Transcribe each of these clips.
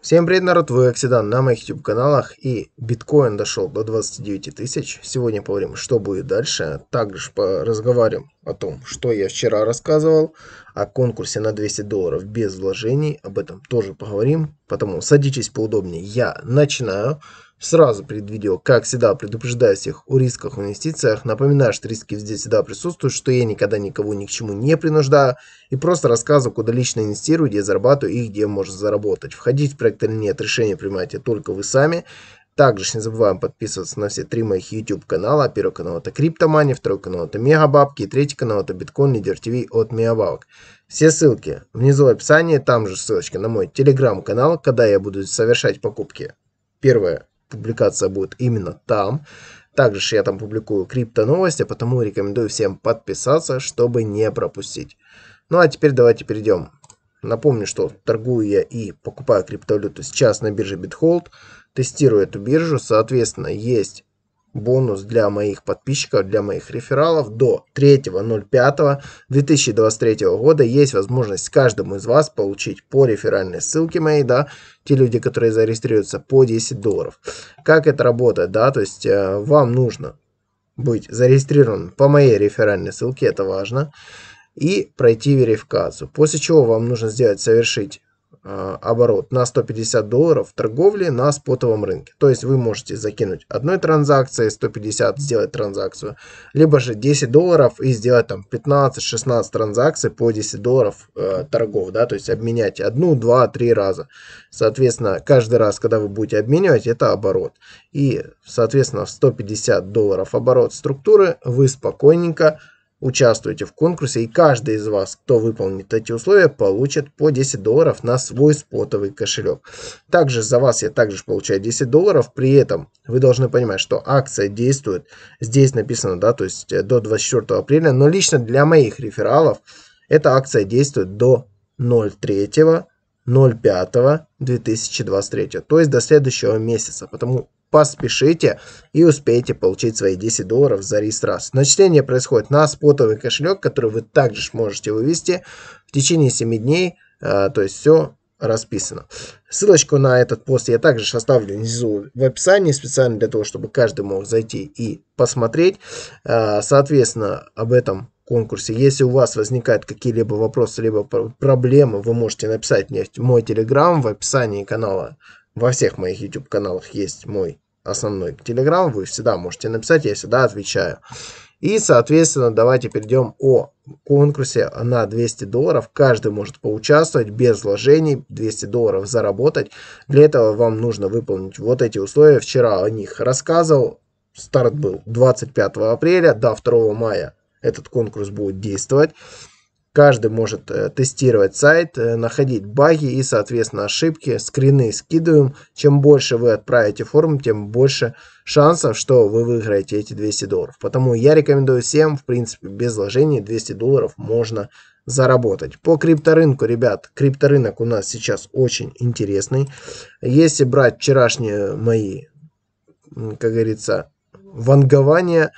Всем привет, народ, вы, как всегда, на моих YouTube-каналах, и биткоин дошел до 29 тысяч. Сегодня поговорим, что будет дальше, также разговариваем о том, что я вчера рассказывал, о конкурсе на 200 долларов без вложений, об этом тоже поговорим, потому садитесь поудобнее, я начинаю сразу перед как всегда, предупреждаю всех о рисках в инвестициях. Напоминаю, что риски здесь всегда присутствуют, что я никогда никого ни к чему не принуждаю. И просто рассказываю, куда лично инвестирую, где зарабатываю и где можно заработать. Входить в проект или нет, решение принимаете только вы сами. Также не забываем подписываться на все три моих YouTube канала. Первый канал это Криптомани, второй канал это Мегабабки, и третий канал это Биткоин Лидер ТВ от Мегабабок. Все ссылки внизу в описании, там же ссылочка на мой телеграм-канал, когда я буду совершать покупки. Первое публикация будет именно там. Также я там публикую крипто новости, потому рекомендую всем подписаться, чтобы не пропустить. Ну а теперь давайте перейдем. Напомню, что торгую я и покупаю криптовалюту сейчас на бирже BitHold. Тестирую эту биржу. Соответственно, есть бонус для моих подписчиков, для моих рефералов до 3.05.2023 года. Есть возможность каждому из вас получить по реферальной ссылке моей, да, те люди, которые зарегистрируются по 10 долларов. Как это работает, да, то есть э, вам нужно быть зарегистрирован по моей реферальной ссылке, это важно, и пройти верификацию. После чего вам нужно сделать, совершить Э, оборот на 150 долларов торговли на спотовом рынке. То есть вы можете закинуть одной транзакцией 150, сделать транзакцию, либо же 10 долларов и сделать там 15-16 транзакций по 10 долларов э, торгов, да, то есть обменять одну, два, три раза. Соответственно, каждый раз, когда вы будете обменивать, это оборот. И, соответственно, в 150 долларов оборот структуры вы спокойненько участвуйте в конкурсе, и каждый из вас, кто выполнит эти условия, получит по 10 долларов на свой спотовый кошелек. Также за вас я также получаю 10 долларов, при этом вы должны понимать, что акция действует, здесь написано, да, то есть э, до 24 апреля, но лично для моих рефералов эта акция действует до 03 05.2023, то есть до следующего месяца. Потому поспешите и успейте получить свои 10 долларов за регистрацию. Начисление происходит на спотовый кошелек, который вы также можете вывести в течение 7 дней, э, то есть все расписано. Ссылочку на этот пост я также оставлю внизу в описании, специально для того, чтобы каждый мог зайти и посмотреть. Э, соответственно, об этом конкурсе. Если у вас возникают какие-либо вопросы, либо проблемы, вы можете написать мне в мой телеграм в описании канала. Во всех моих YouTube каналах есть мой основной телеграм. Вы всегда можете написать, я всегда отвечаю. И, соответственно, давайте перейдем о конкурсе на 200 долларов. Каждый может поучаствовать без вложений, 200 долларов заработать. Для этого вам нужно выполнить вот эти условия. Вчера о них рассказывал. Старт был 25 апреля до 2 мая этот конкурс будет действовать. Каждый может э, тестировать сайт, э, находить баги и, соответственно, ошибки. Скрины скидываем. Чем больше вы отправите форум, тем больше шансов, что вы выиграете эти 200 долларов. Потому я рекомендую всем, в принципе, без вложений 200 долларов можно заработать. По крипторынку, ребят, крипторынок у нас сейчас очень интересный. Если брать вчерашние мои, как говорится, вангования,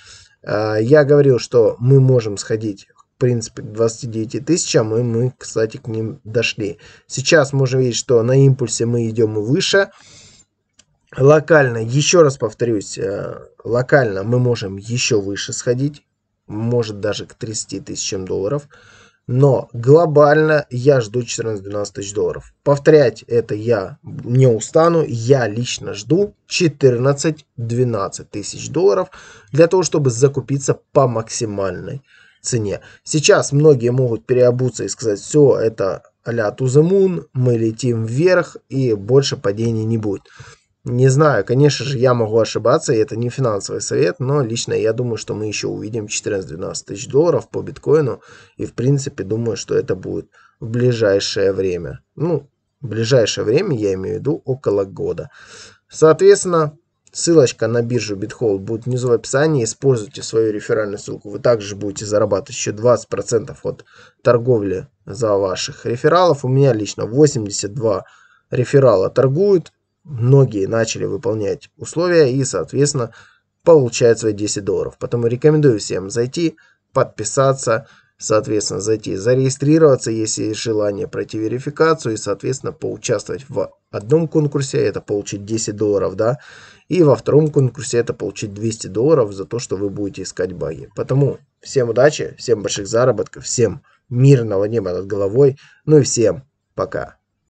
а, я говорил, что мы можем сходить в принципе, 29 тысячам, и мы, кстати, к ним дошли. Сейчас можно видеть, что на импульсе мы идем выше. Локально, еще раз повторюсь, э, локально мы можем еще выше сходить, может даже к 30 тысячам долларов. Но глобально я жду 14-12 тысяч долларов. Повторять это я не устану. Я лично жду 14-12 тысяч долларов для того, чтобы закупиться по максимальной цене. Сейчас многие могут переобуться и сказать, все, это а-ля moon, мы летим вверх и больше падений не будет. Не знаю, конечно же, я могу ошибаться, и это не финансовый совет, но лично я думаю, что мы еще увидим 14-12 тысяч долларов по биткоину, и в принципе думаю, что это будет в ближайшее время. Ну, в ближайшее время я имею в виду около года. Соответственно, ссылочка на биржу BitHold будет внизу в описании. Используйте свою реферальную ссылку. Вы также будете зарабатывать еще 20% от торговли за ваших рефералов. У меня лично 82 реферала торгуют многие начали выполнять условия и, соответственно, получают свои 10 долларов. Поэтому рекомендую всем зайти, подписаться, соответственно, зайти, зарегистрироваться, если есть желание пройти верификацию и, соответственно, поучаствовать в одном конкурсе, это получить 10 долларов, да, и во втором конкурсе это получить 200 долларов за то, что вы будете искать баги. Поэтому всем удачи, всем больших заработков, всем мирного неба над головой, ну и всем пока.